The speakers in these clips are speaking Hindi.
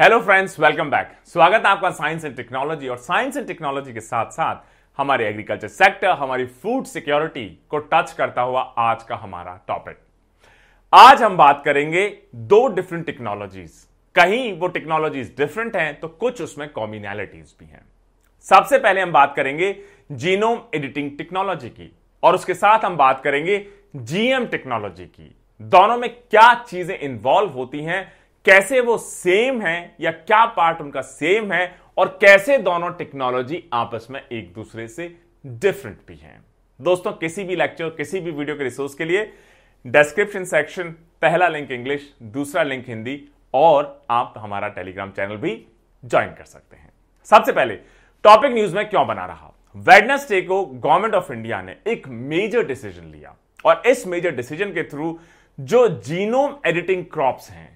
हेलो फ्रेंड्स वेलकम बैक स्वागत है आपका साइंस एंड टेक्नोलॉजी और साइंस एंड टेक्नोलॉजी के साथ साथ हमारे एग्रीकल्चर सेक्टर हमारी फूड सिक्योरिटी को टच करता हुआ आज का हमारा टॉपिक आज हम बात करेंगे दो डिफरेंट टेक्नोलॉजीज कहीं वो टेक्नोलॉजीज डिफरेंट हैं तो कुछ उसमें कॉम्यूनैलिटीज भी हैं सबसे पहले हम बात करेंगे जीनोम एडिटिंग टेक्नोलॉजी की और उसके साथ हम बात करेंगे जीएम टेक्नोलॉजी की दोनों में क्या चीजें इन्वॉल्व होती हैं कैसे वो सेम है या क्या पार्ट उनका सेम है और कैसे दोनों टेक्नोलॉजी आपस में एक दूसरे से डिफरेंट भी हैं दोस्तों किसी भी लेक्चर किसी भी वीडियो के रिसोर्स के लिए डिस्क्रिप्शन सेक्शन पहला लिंक इंग्लिश दूसरा लिंक हिंदी और आप हमारा टेलीग्राम चैनल भी ज्वाइन कर सकते हैं सबसे पहले टॉपिक न्यूज में क्यों बना रहा वेडनेसडे को गवर्नमेंट ऑफ इंडिया ने एक मेजर डिसीजन लिया और इस मेजर डिसीजन के थ्रू जो जीनोम एडिटिंग क्रॉप्स हैं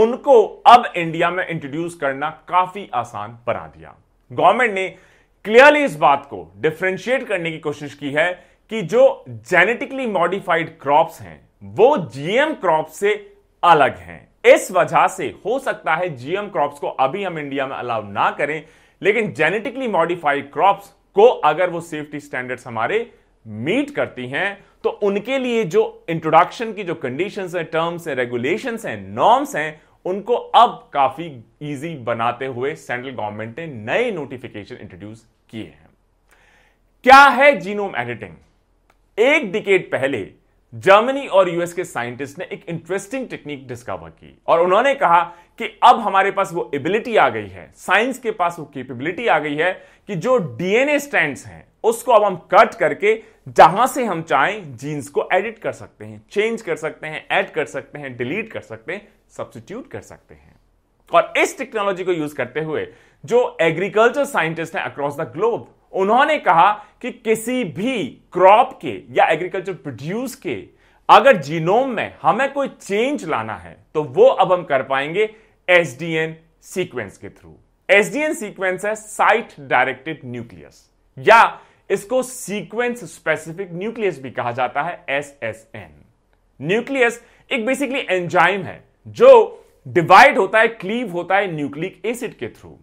उनको अब इंडिया में इंट्रोड्यूस करना काफी आसान बना दिया गवर्नमेंट ने क्लियरली इस बात को डिफ्रेंशिएट करने की कोशिश की है कि जो जेनेटिकली मॉडिफाइड क्रॉप्स हैं वो जीएम क्रॉप से अलग हैं इस वजह से हो सकता है जीएम क्रॉप्स को अभी हम इंडिया में अलाउ ना करें लेकिन जेनेटिकली मॉडिफाइड क्रॉप्स को अगर वो सेफ्टी स्टैंडर्ड्स हमारे मीट करती हैं तो उनके लिए जो इंट्रोडक्शन की जो कंडीशन है टर्म्स है रेगुलेशन है नॉर्म्स हैं उनको अब काफी इजी बनाते हुए सेंट्रल गवर्नमेंट ने नए नोटिफिकेशन इंट्रोड्यूस किए हैं क्या है जीनोम एडिटिंग एक डिकेट पहले जर्मनी और यूएस के साइंटिस्ट ने एक इंटरेस्टिंग टेक्निक डिस्कवर की और उन्होंने कहा कि अब हमारे पास वो एबिलिटी आ गई है साइंस के पास वो कैपेबिलिटी आ गई है कि जो डीएनए स्टैंड हैं उसको अब हम कट करके जहां से हम चाहें जीन्स को एडिट कर सकते हैं चेंज कर सकते हैं ऐड कर सकते हैं डिलीट कर सकते हैं सब्सिट्यूट कर सकते हैं और इस टेक्नोलॉजी को यूज करते हुए जो एग्रीकल्चर साइंटिस्ट हैं अक्रॉस द ग्लोब उन्होंने कहा कि किसी भी क्रॉप के या एग्रीकल्चर प्रोड्यूस के अगर जीनोम में हमें कोई चेंज लाना है तो वो अब हम कर पाएंगे एसडीएन सीक्वेंस के थ्रू एसडीएन सीक्वेंस है साइट डायरेक्टेड न्यूक्लियस या इसको सीक्वेंस स्पेसिफिक न्यूक्लियस भी कहा जाता है एस एस एन न्यूक्लियस एक बेसिकली एंजाइम है जो डिवाइड होता है क्लीव होता है न्यूक्लिक एसिड के थ्रू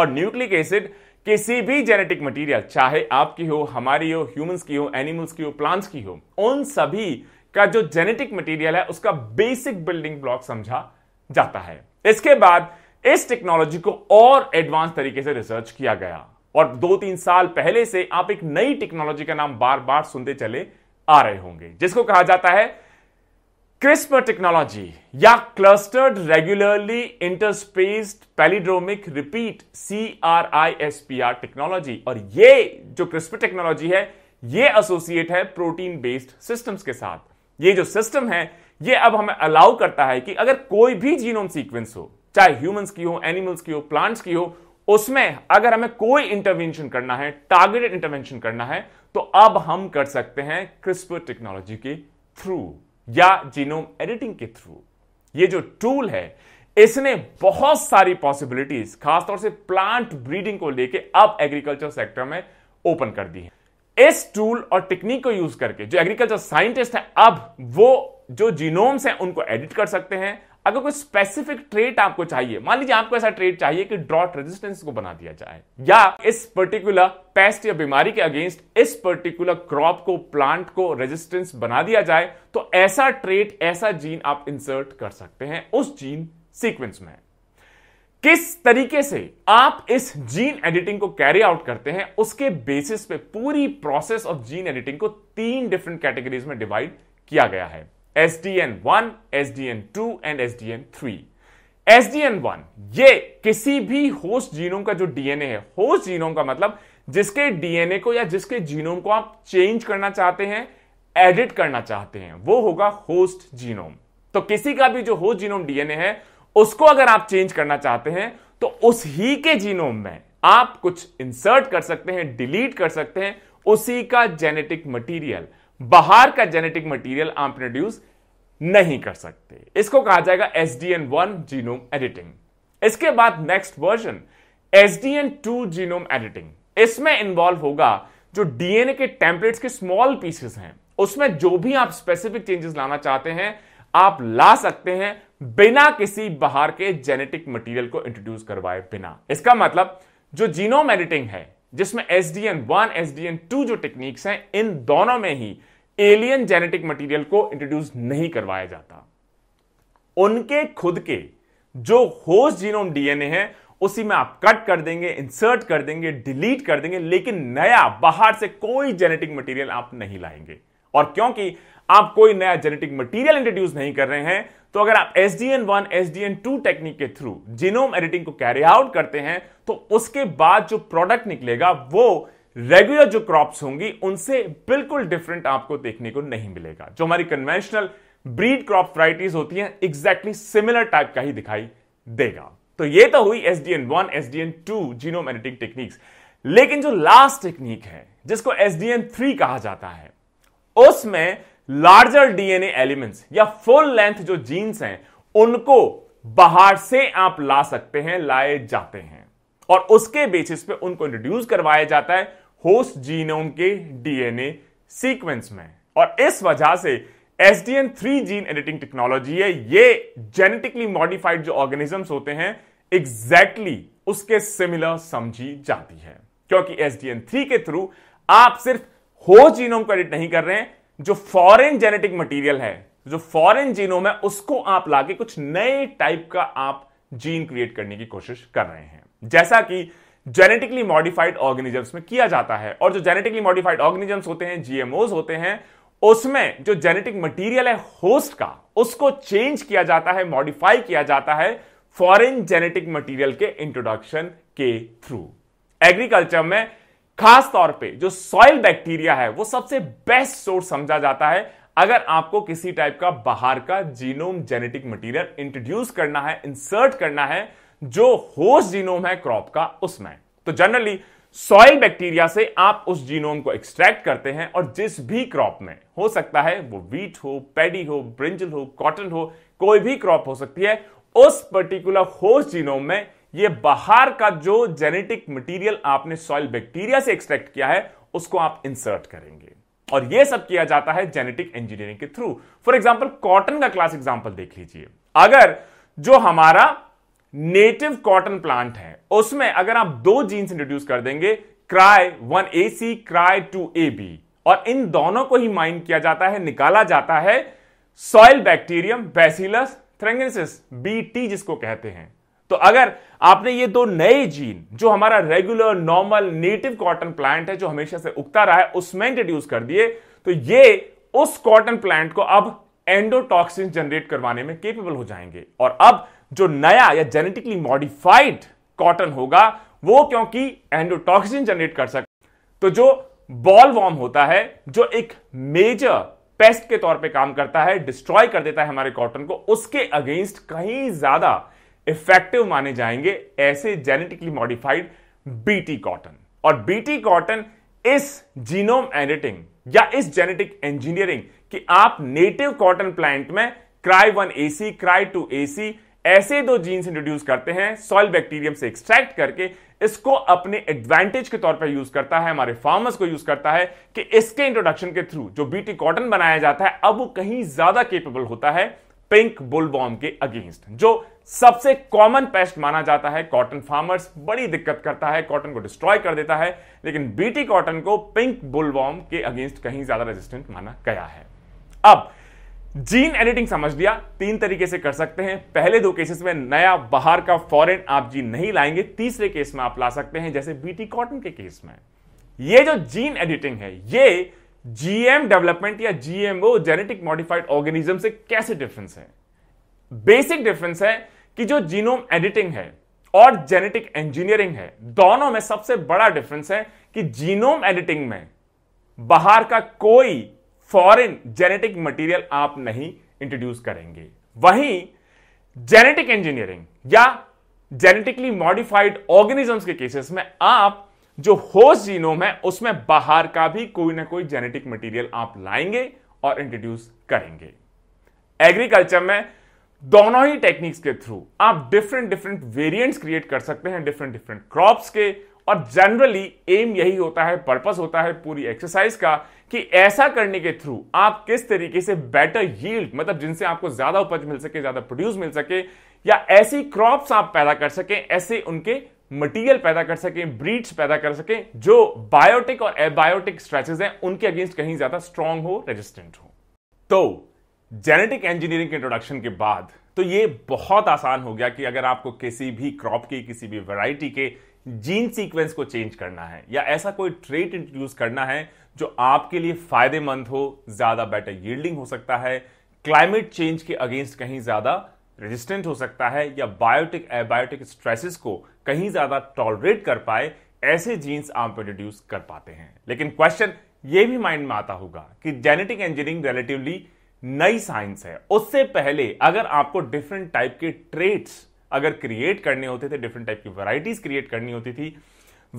और न्यूक्लिक एसिड किसी भी जेनेटिक मटेरियल चाहे आपकी हो हमारी हो ह्यूमंस की हो एनिमल्स की हो प्लांट्स की हो उन सभी का जो जेनेटिक मटेरियल है उसका बेसिक बिल्डिंग ब्लॉक समझा जाता है इसके बाद इस टेक्नोलॉजी को और एडवांस तरीके से रिसर्च किया गया और दो तीन साल पहले से आप एक नई टेक्नोलॉजी का नाम बार बार सुनते चले आ रहे होंगे जिसको कहा जाता है क्रिस्पर टेक्नोलॉजी या clustered regularly interspaced palindromic repeat C R I S P R technology और ये जो क्रिस्पर टेक्नोलॉजी है ये एसोसिएट है प्रोटीन बेस्ड सिस्टम्स के साथ ये जो सिस्टम है ये अब हमें अलाउ करता है कि अगर कोई भी जीनोम सीक्वेंस हो चाहे ह्यूमंस की हो एनिमल्स की हो प्लांट्स की हो उसमें अगर हमें कोई इंटरवेंशन करना है टारगेटेड इंटरवेंशन करना है तो अब हम कर सकते हैं क्रिस्पर टेक्नोलॉजी के थ्रू या जीनोम एडिटिंग के थ्रू ये जो टूल है इसने बहुत सारी पॉसिबिलिटीज खासतौर से प्लांट ब्रीडिंग को लेके अब एग्रीकल्चर सेक्टर में ओपन कर दी है इस टूल और टेक्निक को यूज करके जो एग्रीकल्चर साइंटिस्ट है अब वो जो जीनोम्स हैं उनको एडिट कर सकते हैं अगर कोई स्पेसिफिक ट्रेट आपको चाहिए मान लीजिए आपको ऐसा ट्रेट चाहिए कि ड्रॉट रेजिस्टेंस को बना दिया जाए या इस पर्टिकुलर पेस्ट या बीमारी के अगेंस्ट इस पर्टिकुलर क्रॉप को प्लांट को रेजिस्टेंस बना दिया जाए तो ऐसा ट्रेट ऐसा जीन आप इंसर्ट कर सकते हैं उस जीन सीक्वेंस में किस तरीके से आप इस जीन एडिटिंग को कैरी आउट करते हैं उसके बेसिस पे पूरी प्रोसेस ऑफ जीन एडिटिंग को तीन डिफरेंट कैटेगरीज में डिवाइड किया गया है SDN1, SDN2 and SDN3. SDN1 ये किसी भी होस्ट जीनोम का जो डीएनए है होस्ट जीनोम का मतलब जिसके डीएनए को या जिसके जीनोम को आप चेंज करना चाहते हैं एडिट करना चाहते हैं वो होगा होस्ट जीनोम तो किसी का भी जो होस्ट जीनोम डीएनए है उसको अगर आप चेंज करना चाहते हैं तो उस ही के जीनोम में आप कुछ इंसर्ट कर सकते हैं डिलीट कर सकते हैं उसी का जेनेटिक मटेरियल बाहर का जेनेटिक मटेरियल आप प्रोड्यूस नहीं कर सकते इसको कहा जाएगा S D N one genome editing इसके बाद next version S D N two genome editing इसमें इन्वॉल्व होगा जो डीएनए के टेम्पलेट्स के स्मॉल पीसेस हैं उसमें जो भी आप स्पेसिफिक चेंजेस लाना चाहते हैं आप ला सकते हैं बिना किसी बाहर के जेनेटिक मटेरियल को इंट्रोड्यूस करवाए बिना इसका मतलब जो जीनोम एडिटिंग है जिसमें S D N one S D N two जो टेक्निक्स हैं इन दोनों में ही एलियन जेनेटिक मटेरियल को इंट्रोड्यूस नहीं करवाया जाता उनके खुद के जो होस्ट जीनोम डीएनए है उसी में आप कट कर देंगे इंसर्ट कर देंगे डिलीट कर देंगे लेकिन नया बाहर से कोई जेनेटिक मटेरियल आप नहीं लाएंगे और क्योंकि आप कोई नया जेनेटिक मटेरियल इंट्रोड्यूस नहीं कर रहे हैं तो अगर आप S D N one S D N two technique के थ्रू जीनोम एडिटिंग को कैरी आउट करते हैं तो उसके बाद जो प्रोडक्ट निकलेगा वो रेगुलर जो क्रॉप्स होंगी उनसे बिल्कुल डिफरेंट आपको देखने को नहीं मिलेगा जो हमारी कन्वेंशनल ब्रीड क्रॉप वराइटीज होती हैं एग्जैक्टली सिमिलर टाइप का ही दिखाई देगा तो ये तो हुई S D N one S D N two genome editing techniques लेकिन जो लास्ट टेक्निक है जिसको एस डी एन थ्री कहा जाता है उसमें लार्जर डीएनए एलिमेंट्स या फुल लेंथ जो जीन्स हैं उनको बाहर से आप ला सकते हैं लाए जाते हैं और उसके बेसिस पे उनको इंट्रोड्यूस करवाया जाता है होस्ट जीनोम के डीएनए सीक्वेंस में और इस वजह से S D N three gene editing technology है ये जेनेटिकली मॉडिफाइड जो ऑर्गेनिजम्स होते हैं एग्जैक्टली exactly उसके सिमिलर समझी जाती है क्योंकि एस डी एन थ्री के थ्रू आप सिर्फ हो जीनोम को एडिट नहीं कर रहे हैं जो फॉरेन जेनेटिक मटेरियल है जो फॉरेन जीनोम है उसको आप लाके कुछ नए टाइप का आप जीन क्रिएट करने की कोशिश कर रहे हैं जैसा कि जेनेटिकली मॉडिफाइड ऑर्गेनिजम्स में किया जाता है और जो जेनेटिकली मॉडिफाइड ऑर्गेनिजम्स होते हैं जीएमओज होते हैं उसमें जो जेनेटिक मटेरियल है होस्ट का उसको चेंज किया जाता है मॉडिफाई किया जाता है फॉरेन जेनेटिक मटेरियल के इंट्रोडक्शन के थ्रू एग्रीकल्चर में खास तौर पे जो सॉइल बैक्टीरिया है वो सबसे बेस्ट सोर्स समझा जाता है अगर आपको किसी टाइप का बाहर का जीनोम जेनेटिक मटेरियल इंट्रोड्यूस करना है इंसर्ट करना है जो होस्ट जीनोम है क्रॉप का उसमें तो जनरली सॉइल बैक्टीरिया से आप उस जीनोम को एक्सट्रैक्ट करते हैं और जिस भी क्रॉप में हो सकता है वो वीट हो पैडी हो ब्रिंजल हो कॉटन हो कोई भी क्रॉप हो सकती है उस पर्टिकुलर होस्ट जीनोम में ये बाहर का जो जेनेटिक मटेरियल आपने सॉइल बैक्टीरिया से एक्सट्रैक्ट किया है उसको आप इंसर्ट करेंगे और यह सब किया जाता है जेनेटिक इंजीनियरिंग के थ्रू फॉर एग्जाम्पल कॉटन का क्लास एग्जाम्पल देख लीजिए अगर जो हमारा नेटिव कॉटन प्लांट है उसमें अगर आप दो जीन्स इंट्रोड्यूस कर देंगे cry one A C cry two A B और इन दोनों को ही माइंड किया जाता है निकाला जाता है soil bacterium bacillus B T जिसको कहते हैं तो अगर आपने ये दो नए जीन जो हमारा regular normal native cotton plant है जो हमेशा से उगता रहा है उसमें इंट्रोड्यूस कर दिए तो ये उस कॉटन प्लांट को अब एंडोटॉक्सिन जनरेट करवाने में केपेबल हो जाएंगे और अब जो नया या जेनेटिकली मॉडिफाइड कॉटन होगा वो क्योंकि एंडोटॉक्सिन जनरेट कर सकता तो जो बॉल वॉर्म होता है जो एक मेजर पेस्ट के तौर पे काम करता है डिस्ट्रॉय कर देता है हमारे कॉटन को उसके अगेंस्ट कहीं ज्यादा इफेक्टिव माने जाएंगे ऐसे जेनेटिकली मॉडिफाइड बीटी कॉटन और बीटी कॉटन इस जीनोम एडिटिंग या इस जेनेटिक इंजीनियरिंग कि आप नेटिव कॉटन प्लांट में cry one AC cry two AC ऐसे दो जीन्स इंट्रोड्यूस करते हैं सॉइल बैक्टीरियम से एक्सट्रैक्ट करके इसको अपने एडवांटेज के तौर पर यूज करता है हमारे फार्मर्स को यूज करता है कि इसके इंट्रोडक्शन के थ्रू जो बीटी कॉटन बनाया जाता है अब वो कहीं ज्यादा केपेबल होता है पिंक बुलबॉम के अगेंस्ट जो सबसे कॉमन पेस्ट माना जाता है कॉटन फार्मर्स बड़ी दिक्कत करता है कॉटन को डिस्ट्रॉय कर देता है लेकिन बीटी कॉटन को पिंक बुलबॉम के अगेंस्ट कहीं ज्यादा रेजिस्टेंट माना गया है अब जीन एडिटिंग समझ लिया तीन तरीके से कर सकते हैं पहले दो केसेस में नया बाहर का फॉरेन आप जीन नहीं लाएंगे तीसरे केस में आप ला सकते हैं जैसे बीटी कॉटन के केस में ये जो जीन एडिटिंग है ये जीएम डेवलपमेंट या जीएमओ जेनेटिक मॉडिफाइड ऑर्गेनिज्म से कैसे डिफरेंस है बेसिक डिफरेंस है कि जो जीनोम एडिटिंग है और जेनेटिक इंजीनियरिंग है दोनों में सबसे बड़ा डिफरेंस है कि जीनोम एडिटिंग में बाहर का कोई फॉरेन जेनेटिक मटेरियल आप नहीं इंट्रोड्यूस करेंगे वहीं जेनेटिक इंजीनियरिंग या जेनेटिकली मॉडिफाइड ऑर्गेनिजम्स के केसेस में आप जो होस्ट जीनोम है उसमें बाहर का भी कोई ना कोई जेनेटिक मटेरियल आप लाएंगे और इंट्रोड्यूस करेंगे एग्रीकल्चर में दोनों ही टेक्निक्स के थ्रू आप डिफरेंट डिफरेंट वेरिएंट्स क्रिएट कर सकते हैं डिफरेंट डिफरेंट क्रॉप्स के और जनरली एम यही होता है पर्पस होता है पूरी एक्सरसाइज का कि ऐसा करने के थ्रू आप किस तरीके से बेटर यील्ड मतलब जिनसे आपको ज्यादा उपज मिल सके ज्यादा प्रोड्यूस मिल सके या ऐसी क्रॉप्स आप पैदा कर सके ऐसे उनके मटेरियल पैदा कर सकें ब्रीड्स पैदा कर सकें जो बायोटिक और एबायोटिक स्ट्रेचेस हैं उनके अगेंस्ट कहीं ज्यादा स्ट्रांग हो रेजिस्टेंट हो तो जेनेटिक इंजीनियरिंग के इंट्रोडक्शन के बाद तो ये बहुत आसान हो गया कि अगर आपको किसी भी क्रॉप की किसी भी वैरायटी के जीन सीक्वेंस को चेंज करना है या ऐसा कोई ट्रेट इंट्रोड्यूस करना है जो आपके लिए फायदेमंद हो ज्यादा बेटर यील्डिंग हो सकता है क्लाइमेट चेंज के अगेंस्ट कहीं ज्यादा रेजिस्टेंट हो सकता है या बायोटिक एबायोटिक स्ट्रेसिस को कहीं ज़्यादा टॉलरेट कर पाए ऐसे जीन्स आप प्रोड्यूस कर पाते हैं लेकिन क्वेश्चन ये भी माइंड में आता होगा कि जेनेटिक इंजीनियरिंग रिलेटिवली नई साइंस है उससे पहले अगर आपको डिफरेंट टाइप के ट्रेट्स अगर क्रिएट करने होते थे डिफरेंट टाइप की वैरायटीज क्रिएट करनी होती थी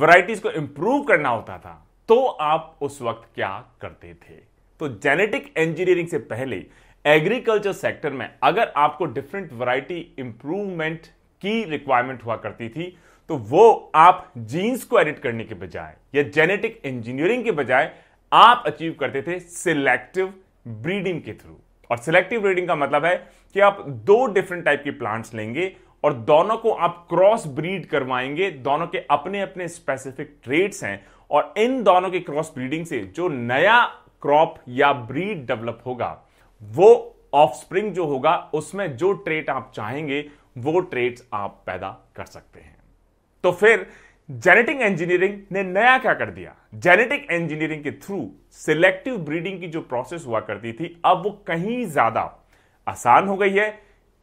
वैरायटीज को इंप्रूव करना होता था तो आप उस वक्त क्या करते थे तो जेनेटिक इंजीनियरिंग से पहले एग्रीकल्चर सेक्टर में अगर आपको डिफरेंट वैरायटी इंप्रूवमेंट की रिक्वायरमेंट हुआ करती थी तो वो आप जीन्स को एडिट करने के बजाय या जेनेटिक इंजीनियरिंग के बजाय आप अचीव करते थे सिलेक्टिव ब्रीडिंग के थ्रू और सिलेक्टिव ब्रीडिंग का मतलब है कि आप दो डिफरेंट टाइप के प्लांट्स लेंगे और दोनों को आप क्रॉस ब्रीड करवाएंगे दोनों के अपने अपने स्पेसिफिक ट्रेड्स हैं और इन दोनों के क्रॉस ब्रीडिंग से जो नया क्रॉप या ब्रीड डेवलप होगा वो ऑफस्प्रिंग जो होगा उसमें जो ट्रेट आप चाहेंगे वो ट्रेट्स आप पैदा कर सकते हैं तो फिर जेनेटिक इंजीनियरिंग ने नया क्या कर दिया जेनेटिक इंजीनियरिंग के थ्रू सिलेक्टिव ब्रीडिंग की जो प्रोसेस हुआ करती थी अब वो कहीं ज्यादा आसान हो गई है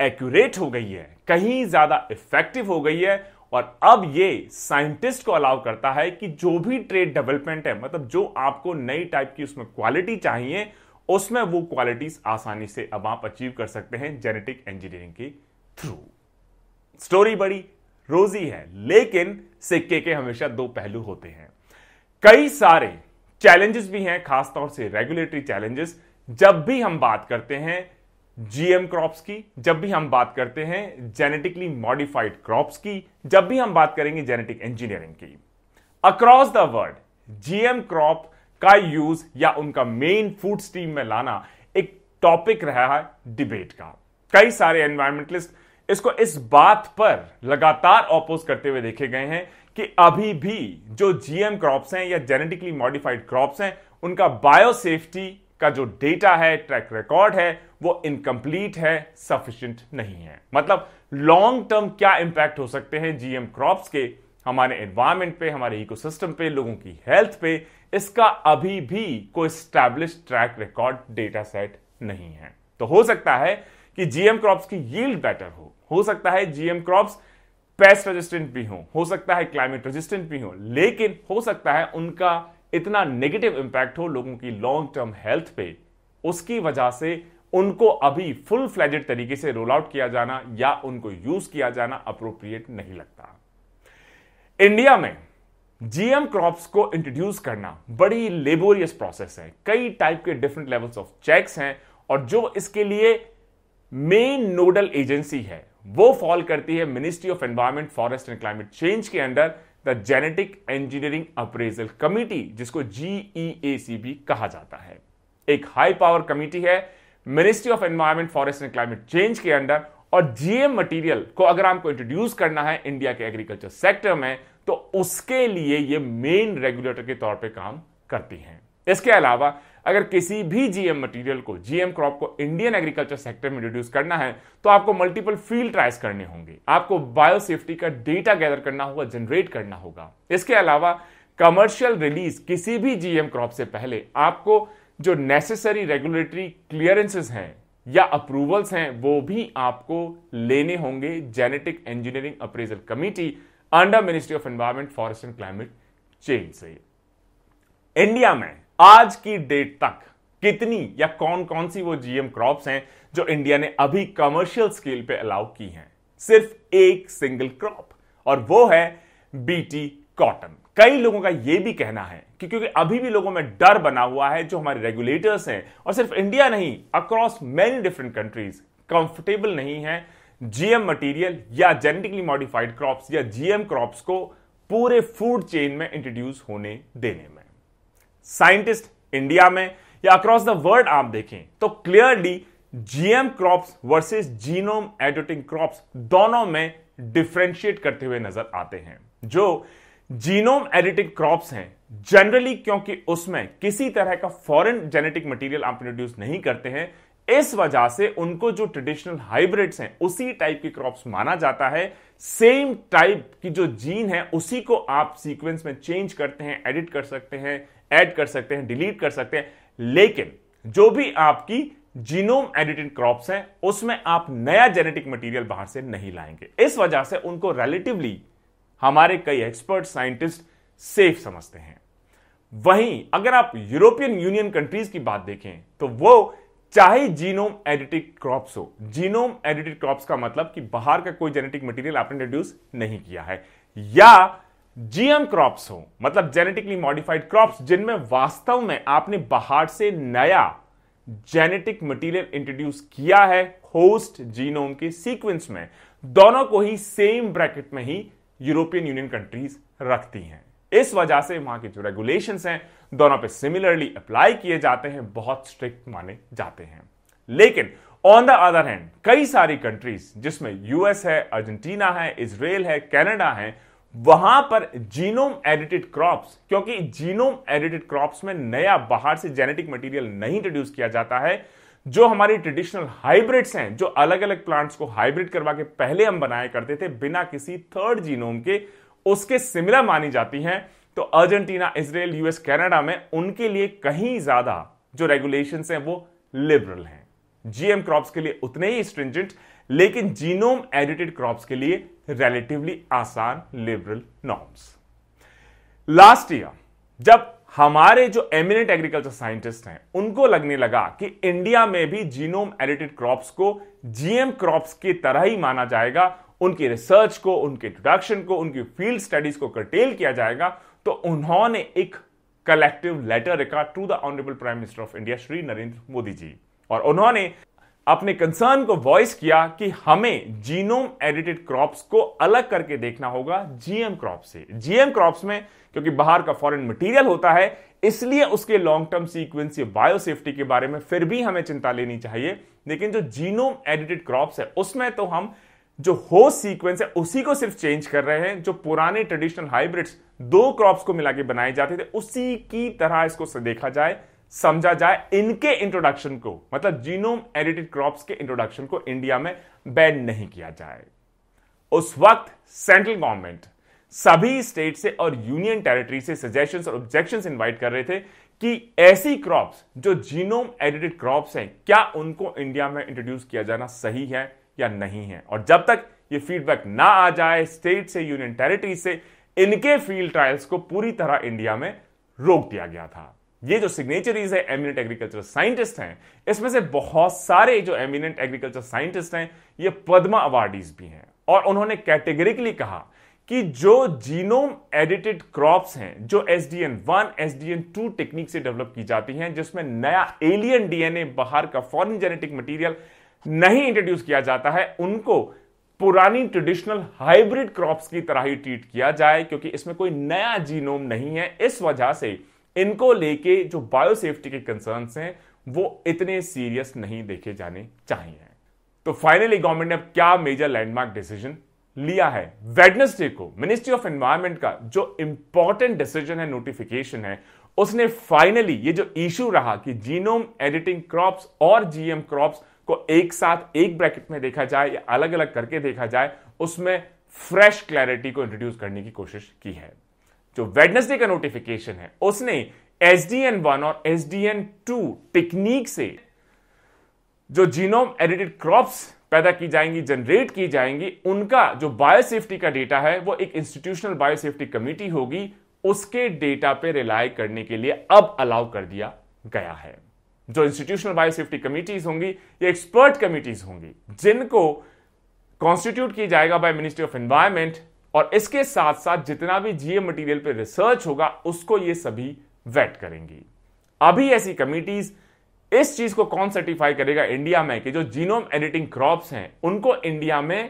एक्यूरेट हो गई है कहीं ज्यादा इफेक्टिव हो गई है और अब ये साइंटिस्ट को अलाउ करता है कि जो भी ट्रेड डेवलपमेंट है मतलब जो आपको नई टाइप की उसमें क्वालिटी चाहिए उसमें वो क्वालिटीज आसानी से अब आप अचीव कर सकते हैं जेनेटिक इंजीनियरिंग के थ्रू स्टोरी बड़ी रोजी है लेकिन सिक्के के हमेशा दो पहलू होते हैं कई सारे चैलेंजेस भी हैं खासतौर से रेगुलेटरी चैलेंजेस जब भी हम बात करते हैं जीएम क्रॉप्स की जब भी हम बात करते हैं जेनेटिकली मॉडिफाइड क्रॉप्स की जब भी हम बात करेंगे जेनेटिक इंजीनियरिंग की across the world GM crop का यूज या उनका मेन फूड स्ट्रीम में लाना एक टॉपिक रहा है डिबेट का कई सारे एनवायरमेंटलिस्ट इसको इस बात पर लगातार ऑपोज करते हुए देखे गए हैं कि अभी भी जो जीएम क्रॉप्स हैं या जेनेटिकली मॉडिफाइड क्रॉप्स हैं उनका बायोसेफ्टी का जो डेटा है ट्रैक रिकॉर्ड है वो इनकम्प्लीट है सफिशिएंट नहीं है मतलब लॉन्ग टर्म क्या इंपैक्ट हो सकते हैं जीएम क्रॉप्स के हमारे एनवायरमेंट पे हमारे इकोसिस्टम पे लोगों की हेल्थ पे इसका अभी भी कोई establish track record data set नहीं है तो हो सकता है कि जीएम क्रॉप्स की यील्ड बेटर हो हो सकता है जीएम क्रॉप्स पेस्ट रेजिस्टेंट भी हो हो सकता है क्लाइमेट रेजिस्टेंट भी हो लेकिन हो सकता है उनका इतना नेगेटिव इंपैक्ट हो लोगों की लॉन्ग टर्म हेल्थ पे उसकी वजह से उनको अभी फुल फ्लैजेड तरीके से रोल आउट किया जाना या उनको यूज किया जाना अप्रोप्रिएट नहीं लगता इंडिया में जीएम क्रॉप्स को इंट्रोड्यूस करना बड़ी लेबोरियस प्रोसेस है कई टाइप के डिफरेंट लेवल्स ऑफ चेक्स हैं और जो इसके लिए मेन नोडल एजेंसी है वो फॉल करती है ministry of environment forest and climate change के under the genetic engineering appraisal committee जिसको जीईएसी भी e कहा जाता है एक हाई पावर कमिटी है ministry of environment forest and climate change के अंडर और जीएम मटेरियल को अगर आपको इंट्रोड्यूस करना है इंडिया के एग्रीकल्चर सेक्टर में तो उसके लिए ये मेन रेगुलेटर के तौर पे काम करती हैं इसके अलावा अगर किसी भी जीएम मटेरियल को जीएम क्रॉप को इंडियन एग्रीकल्चर सेक्टर में इंट्रोड्यूस करना है तो आपको मल्टीपल फील्ड ट्रायल्स करने होंगे आपको बायोसेफ्टी का डेटा गैदर करना होगा जनरेट करना होगा इसके अलावा कमर्शियल रिलीज किसी भी जीएम क्रॉप से पहले आपको जो नेसेसरी रेगुलेटरी क्लियरेंसेस हैं या अप्रूवल्स हैं वो भी आपको लेने होंगे genetic engineering appraisal committee under ministry of environment forest and climate change से इंडिया में आज की डेट तक कितनी या कौन कौन सी वो जीएम क्रॉप्स हैं जो इंडिया ने अभी कमर्शियल स्केल पे अलाउ की हैं सिर्फ एक सिंगल क्रॉप और वो है बीटी कॉटन कई लोगों का यह भी कहना है कि क्योंकि अभी भी लोगों में डर बना हुआ है जो हमारे रेगुलेटर्स हैं और सिर्फ इंडिया नहीं across many different countries comfortable नहीं है जीएम मटेरियल या जेनेटिकली मॉडिफाइड क्रॉप्स या जीएम क्रॉप्स को पूरे फूड चेन में इंट्रोड्यूस होने देने में साइंटिस्ट इंडिया में या अक्रॉस द वर्ल्ड आप देखें तो clearly GM crops versus genome editing crops दोनों में डिफ्रेंशिएट करते हुए नजर आते हैं जो जीनोम एडिटिंग क्रॉप्स हैं जनरली क्योंकि उसमें किसी तरह का फॉरेन जेनेटिक मटेरियल आप इंट्रोड्यूस नहीं करते हैं इस वजह से उनको जो ट्रेडिशनल हाइब्रिड्स हैं उसी टाइप की क्रॉप्स माना जाता है सेम टाइप की जो जीन है उसी को आप सीक्वेंस में चेंज करते हैं एडिट कर सकते हैं ऐड कर सकते हैं डिलीट कर सकते हैं लेकिन जो भी आपकी जीनोम एडिटेड क्रॉप्स हैं उसमें आप नया जेनेटिक मटेरियल बाहर से नहीं लाएंगे इस वजह से उनको रिलेटिवली हमारे कई एक्सपर्ट साइंटिस्ट सेफ समझते हैं वहीं अगर आप यूरोपियन यूनियन कंट्रीज की बात देखें तो वो चाहे जीनोम एडिटिक क्रॉप्स हो जीनोम एडिटेड क्रॉप्स का मतलब कि बाहर का कोई जेनेटिक मटेरियल आपने इंट्रोड्यूस नहीं किया है या जीएम क्रॉप्स हो मतलब जेनेटिकली मॉडिफाइड क्रॉप्स जिनमें वास्तव में आपने बाहर से नया जेनेटिक मटेरियल इंट्रोड्यूस किया है होस्ट जीनोम के सीक्वेंस में दोनों को ही सेम ब्रैकेट में ही यूरोपियन यूनियन कंट्रीज रखती हैं इस वजह से वहां के जो रेगुलेशन हैं दोनों पे सिमिलरली अप्लाई किए जाते हैं बहुत स्ट्रिक्ट माने जाते हैं लेकिन ऑन द अदर हैंड कई सारी कंट्रीज जिसमें यूएस है अर्जेंटीना है इसराइल है कैनेडा है वहां पर जीनोम एडिटेड क्रॉप्स क्योंकि जीनोम एडिटेड क्रॉप्स में नया बाहर से जेनेटिक मटेरियल नहीं इंट्रोड्यूस किया जाता है जो हमारी ट्रेडिशनल हाइब्रिड्स हैं जो अलग अलग प्लांट्स को हाइब्रिड करवा के पहले हम बनाया करते थे बिना किसी थर्ड जीनोम के उसके सिमिलर मानी जाती हैं तो अर्जेंटीना इसराइल यूएस कनाडा में उनके लिए कहीं ज्यादा जो रेगुलेशन हैं वो लिबरल हैं जीएम क्रॉप्स के लिए उतने ही स्ट्रिंजेंट लेकिन जीनोम एडिटेड क्रॉप्स के लिए रिलेटिवली आसान लिबरल नॉर्म्स लास्ट ईयर जब हमारे जो एमिनेंट एग्रीकल्चर साइंटिस्ट हैं उनको लगने लगा कि इंडिया में भी जीनोम एडिटेड क्रॉप्स को जीएम क्रॉप्स की तरह ही माना जाएगा उनकी रिसर्च को उनके इंट्रोडक्शन को उनकी फील्ड स्टडीज को कर्टेल किया जाएगा तो उन्होंने एक कलेक्टिव लेटर लिखा to the honourable prime minister of India Shri Narendra Modi ji और उन्होंने अपने कंसर्न को वॉइस किया कि हमें जीनोम एडिटेड क्रॉप्स को अलग करके देखना होगा जीएम क्रॉप से जीएम क्रॉप्स में क्योंकि बाहर का फॉरेन मटेरियल होता है इसलिए उसके लॉन्ग टर्म सीक्वेंस या बायोसेफ्टी के बारे में फिर भी हमें चिंता लेनी चाहिए लेकिन जो जीनोम एडिटेड क्रॉप्स है उसमें तो हम जो होस्ट सीक्वेंस है उसी को सिर्फ चेंज कर रहे हैं जो पुराने ट्रेडिशनल हाइब्रिड्स दो क्रॉप्स को मिला के बनाए जाते थे उसी की तरह इसको देखा जाए समझा जाए इनके इंट्रोडक्शन को मतलब जीनोम एडिटेड क्रॉप्स के इंट्रोडक्शन को इंडिया में बैन नहीं किया जाए उस वक्त सेंट्रल गवर्नमेंट सभी स्टेट से और यूनियन टेरिटरी से सजेशन और ऑब्जेक्शन इन्वाइट कर रहे थे कि ऐसी क्रॉप्स जो जीनोम एडिटेड क्रॉप्स हैं क्या उनको इंडिया में इंट्रोड्यूस किया जाना सही है या नहीं है और जब तक ये फीडबैक ना आ जाए स्टेट से यूनियन टेरिटरी से इनके फील्ड ट्रायल्स को पूरी तरह इंडिया में रोक दिया गया था ये जो सिग्नेचरीज है एमिनेंट एग्रीकल्चर साइंटिस्ट हैं इसमें से बहुत सारे जो एमिनेंट एग्रीकल्चर साइंटिस्ट हैं ये पद्मा अवार्डीज भी हैं और उन्होंने कैटेगरिकली कहा कि जो जीनोम एडिटेड क्रॉप्स हैं जो S D N one S D N two technique से डेवलप की जाती हैं जिसमें नया एलियन डीएनए बाहर का फॉरेन जेनेटिक मटेरियल नहीं इंट्रोड्यूस किया जाता है उनको पुरानी ट्रेडिशनल हाइब्रिड क्रॉप्स की तरह ही ट्रीट किया जाए क्योंकि इसमें कोई नया जीनोम नहीं है इस वजह से इनको लेके जो बायोसेफ्टी के कंसर्न हैं वो इतने सीरियस नहीं देखे जाने चाहिए तो फाइनली गवर्नमेंट ने अब क्या मेजर लैंडमार्क डिसीजन लिया है वेडनेसडे को मिनिस्ट्री ऑफ एनवायरमेंट का जो इंपॉर्टेंट डिसीजन है नोटिफिकेशन है उसने फाइनली ये जो इश्यू रहा कि जीनोम एडिटिंग क्रॉप्स और जीएम क्रॉप्स को एक साथ एक ब्रैकेट में देखा जाए या अलग अलग करके देखा जाए उसमें फ्रेश क्लैरिटी को इंट्रोड्यूस करने की कोशिश की है जो वेडनेसडे का नोटिफिकेशन है उसने एस डी एन वन और S D N two technique से जो जीनोम एडिटेड क्रॉप्स पैदा की जाएंगी जनरेट की जाएंगी उनका जो बायोसेफ्टी का डेटा है वो एक इंस्टीट्यूशनल बायोसेफ्टी कमेटी होगी उसके डेटा पे रिलाय करने के लिए अब अलाउ कर दिया गया है जो इंस्टीट्यूशनल बायोसेफ्टी कमिटीज होंगी या एक्सपर्ट कमिटीज होंगी जिनको कॉन्स्टिट्यूट किया जाएगा बाय मिनिस्ट्री ऑफ एनवायरमेंट और इसके साथ साथ जितना भी जीएम मटेरियल पे रिसर्च होगा उसको ये सभी वेट करेंगी अभी ऐसी कमिटीज इस चीज को कौन सर्टिफाई करेगा इंडिया में कि जो जीनोम एडिटिंग क्रॉप्स हैं उनको इंडिया में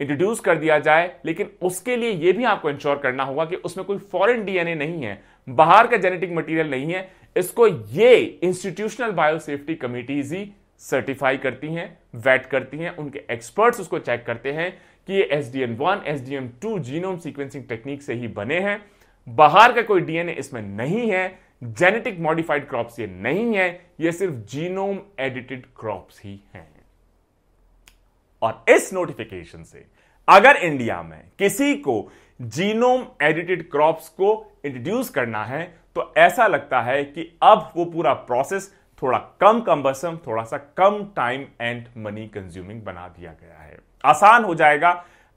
इंट्रोड्यूस कर दिया जाए लेकिन उसके लिए यह भी आपको इंश्योर करना होगा कि उसमें कोई फॉरेन डीएनए नहीं है बाहर का जेनेटिक मटेरियल नहीं है इसको ये इंस्टीट्यूशनल बायोसेफ्टी कमिटीज ही सर्टिफाई करती हैं वेट करती हैं उनके एक्सपर्ट्स उसको चेक करते हैं कि ये S D N one S D N two genome sequencing technique से ही बने हैं बाहर का कोई डीएनए इसमें नहीं है जेनेटिक मॉडिफाइड क्रॉप्स ये नहीं है ये सिर्फ जीनोम एडिटेड क्रॉप्स ही हैं और इस नोटिफिकेशन से अगर इंडिया में किसी को जीनोम एडिटेड क्रॉप्स को इंट्रोड्यूस करना है तो ऐसा लगता है कि अब वो पूरा प्रोसेस थोड़ा कम बसम थोड़ा सा कम टाइम एंड मनी कंज्यूमिंग बना दिया गया है आसान हो जाएगा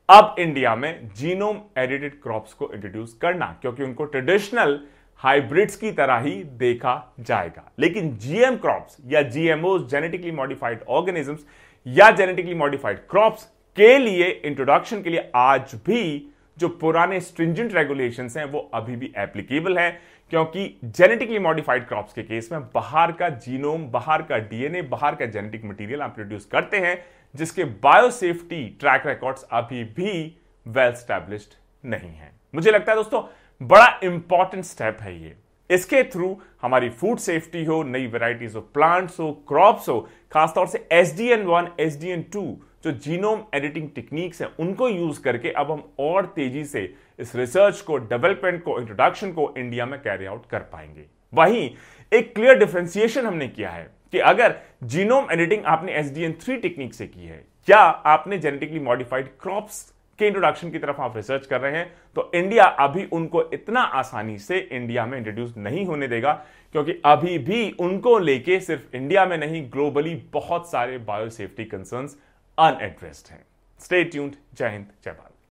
अब इंडिया में जीनोम एडिटेड क्रॉप्स को इंट्रोड्यूस करना क्योंकि उनको ट्रेडिशनल हाइब्रिड्स की तरह ही देखा जाएगा लेकिन जीएम क्रॉप्स या जीएमओ जेनेटिकली मॉडिफाइड ऑर्गेनिजम्स या जेनेटिकली मॉडिफाइड क्रॉप्स के लिए इंट्रोडक्शन के लिए आज भी जो पुराने स्ट्रिंजेंट रेगुलेशंस हैं वो अभी भी एप्लीकेबल है क्योंकि जेनेटिकली मॉडिफाइड क्रॉप्स के केस में बाहर का जीनोम बाहर का डीएनए बाहर का जेनेटिक मटेरियल आप प्रोड्यूस करते हैं जिसके बायोसेफ्टी ट्रैक रिकॉर्ड्स अभी भी वेल स्टैब्लिश्ड नहीं है मुझे लगता है दोस्तों बड़ा इंपॉर्टेंट स्टेप है ये इसके थ्रू हमारी फूड सेफ्टी हो नई वेराइटीज ऑफ प्लांट्स हो क्रॉप्स हो खासतौर से S D N one S D N two जो जीनोम एडिटिंग टेक्निक्स हैं उनको यूज करके अब हम और तेजी से इस रिसर्च को डेवलपमेंट को इंट्रोडक्शन को इंडिया में कैरी आउट कर पाएंगे वहीं एक क्लियर डिफ्रेंसिएशन हमने किया है कि अगर जीनोम एडिटिंग आपने S D N three technique से की है या आपने जेनेटिकली मॉडिफाइड क्रॉप्स के इंट्रोडक्शन की तरफ आप रिसर्च कर रहे हैं तो इंडिया अभी उनको इतना आसानी से इंडिया में इंट्रोड्यूस नहीं होने देगा क्योंकि अभी भी उनको लेके सिर्फ इंडिया में नहीं ग्लोबली बहुत सारे बायोसेफ्टी कंसर्न्स अनएड्रेस्ड हैं स्टे ट्यून्ड जय हिंद जय भारत